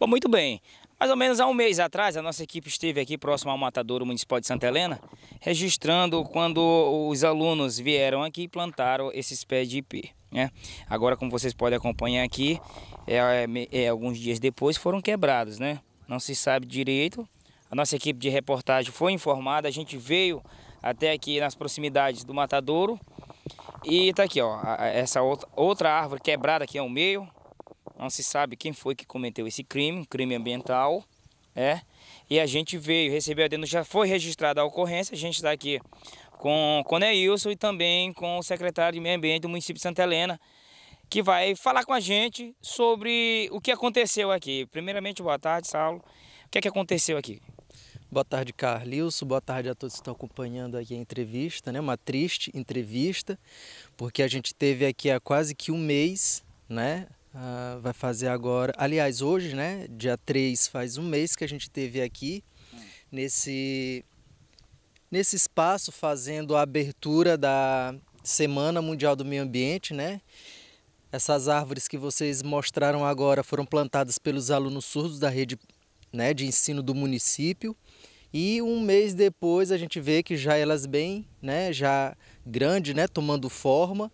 Bom, muito bem. Mais ou menos há um mês atrás, a nossa equipe esteve aqui próximo ao Matadouro Municipal de Santa Helena, registrando quando os alunos vieram aqui e plantaram esses pés de IP. Né? Agora, como vocês podem acompanhar aqui, é, é, é, alguns dias depois foram quebrados, né? Não se sabe direito. A nossa equipe de reportagem foi informada, a gente veio até aqui nas proximidades do Matadouro. E tá aqui, ó, essa outra, outra árvore quebrada aqui ao meio, não se sabe quem foi que cometeu esse crime, crime ambiental, é. E a gente veio, recebeu a denúncia, já foi registrada a ocorrência, a gente está aqui com, com o Neilson e também com o secretário de Meio Ambiente do município de Santa Helena, que vai falar com a gente sobre o que aconteceu aqui. Primeiramente, boa tarde, Saulo. O que é que aconteceu aqui? Boa tarde, Carlilson. Boa tarde a todos que estão acompanhando aqui a entrevista, né? Uma triste entrevista, porque a gente teve aqui há quase que um mês, né? Ah, vai fazer agora. Aliás, hoje, né? Dia 3, faz um mês que a gente teve aqui nesse, nesse espaço fazendo a abertura da Semana Mundial do Meio Ambiente, né? Essas árvores que vocês mostraram agora foram plantadas pelos alunos surdos da rede né, de ensino do município. E um mês depois a gente vê que já elas bem, né, já grande, né, tomando forma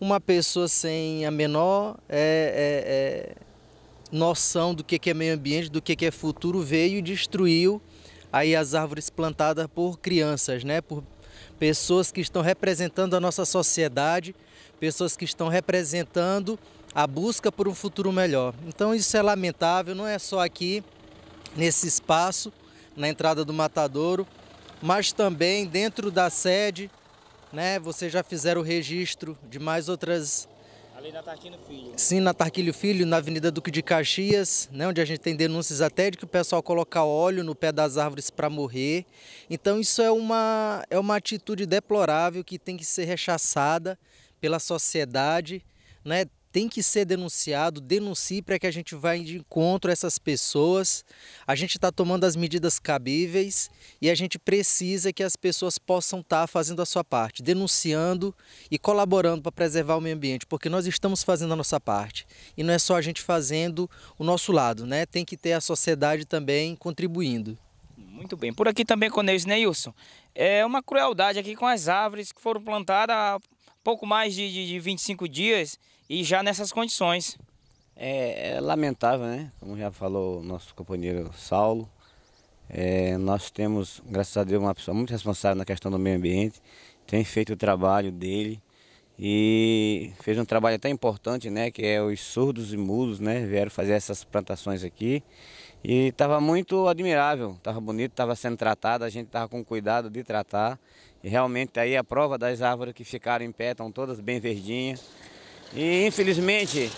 uma pessoa sem a menor é, é, é noção do que é meio ambiente, do que é futuro, veio e destruiu aí as árvores plantadas por crianças, né? por pessoas que estão representando a nossa sociedade, pessoas que estão representando a busca por um futuro melhor. Então isso é lamentável, não é só aqui nesse espaço, na entrada do Matadouro, mas também dentro da sede né? Vocês já fizeram o registro de mais outras... Ali na Tarquilho Filho. Sim, na Tarquilho Filho, na Avenida Duque de Caxias, né? onde a gente tem denúncias até de que o pessoal coloca óleo no pé das árvores para morrer. Então isso é uma, é uma atitude deplorável que tem que ser rechaçada pela sociedade, né? tem que ser denunciado, denuncie para que a gente vá de encontro a essas pessoas. A gente está tomando as medidas cabíveis e a gente precisa que as pessoas possam estar tá fazendo a sua parte, denunciando e colaborando para preservar o meio ambiente, porque nós estamos fazendo a nossa parte. E não é só a gente fazendo o nosso lado, né? Tem que ter a sociedade também contribuindo. Muito bem. Por aqui também, o Neilson. É uma crueldade aqui com as árvores que foram plantadas pouco mais de, de, de 25 dias e já nessas condições. É, é, lamentável, né? Como já falou nosso companheiro Saulo, é, nós temos, graças a Deus, uma pessoa muito responsável na questão do meio ambiente, tem feito o trabalho dele e fez um trabalho até importante, né, que é os surdos e mudos, né, vieram fazer essas plantações aqui e estava muito admirável, estava bonito, estava sendo tratado, a gente estava com cuidado de tratar e realmente aí a prova das árvores que ficaram em pé estão todas bem verdinhas e infelizmente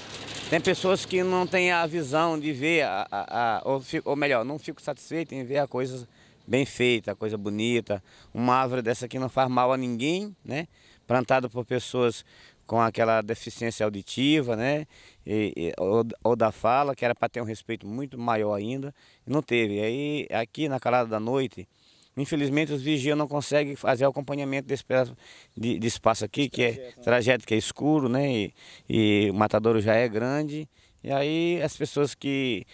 tem pessoas que não têm a visão de ver, a, a, a ou, ou, melhor, não fico satisfeito em ver a coisa bem feita, a coisa bonita, uma árvore dessa aqui não faz mal a ninguém, né? plantado por pessoas com aquela deficiência auditiva, né? E, e, ou, ou, da fala, que era para ter um respeito muito maior ainda, não teve. Aí aqui na calada da noite, infelizmente os vigias não conseguem fazer o acompanhamento desse pedaço de, de espaço aqui, que é trajeto, né? que é escuro, né? E, e o matadouro já é grande. E aí as pessoas que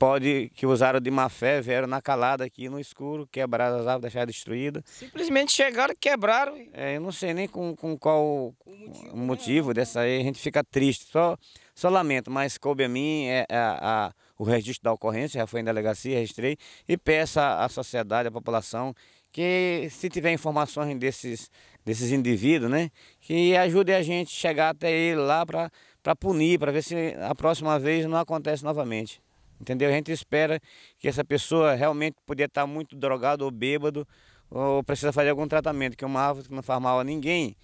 pode que usaram de má fé, vieram na calada aqui no escuro, quebraram as árvores, deixaram destruídas. Simplesmente chegaram, quebraram. E... É, eu não sei nem com, com qual com motivo, né? motivo né? dessa aí, a gente fica triste, só, só lamento, mas coube a mim é, é, a, a, o registro da ocorrência, já foi em delegacia, registrei, e peço à sociedade, à população, que se tiver informações desses, desses indivíduos, né, que ajude a gente chegar até ele lá para punir, para ver se a próxima vez não acontece novamente. Entendeu? A gente espera que essa pessoa realmente pudesse estar muito drogado ou bêbado ou precisa fazer algum tratamento, que uma árvore que não faz mal a ninguém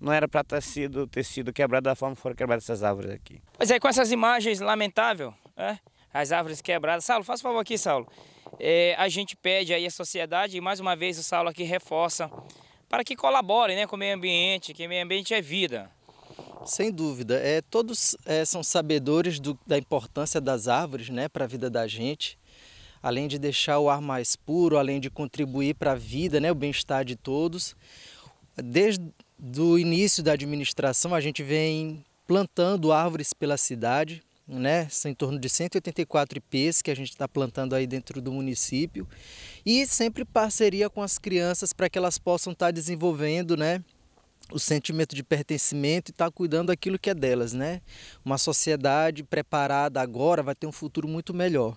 não era para ter tá sido, ter sido quebrada da forma que foram quebradas essas árvores aqui. Pois é, com essas imagens lamentável, né? as árvores quebradas. Saulo, faça favor aqui, Saulo. É, a gente pede aí à sociedade, e mais uma vez o Saulo aqui reforça, para que colaborem né, com o meio ambiente, que meio ambiente é vida. Sem dúvida. É, todos é, são sabedores do, da importância das árvores né, para a vida da gente. Além de deixar o ar mais puro, além de contribuir para a vida, né, o bem-estar de todos. Desde o início da administração, a gente vem plantando árvores pela cidade. Né? São em torno de 184 IPs que a gente está plantando aí dentro do município. E sempre parceria com as crianças para que elas possam estar tá desenvolvendo né, o sentimento de pertencimento e estar tá cuidando daquilo que é delas, né? Uma sociedade preparada agora vai ter um futuro muito melhor.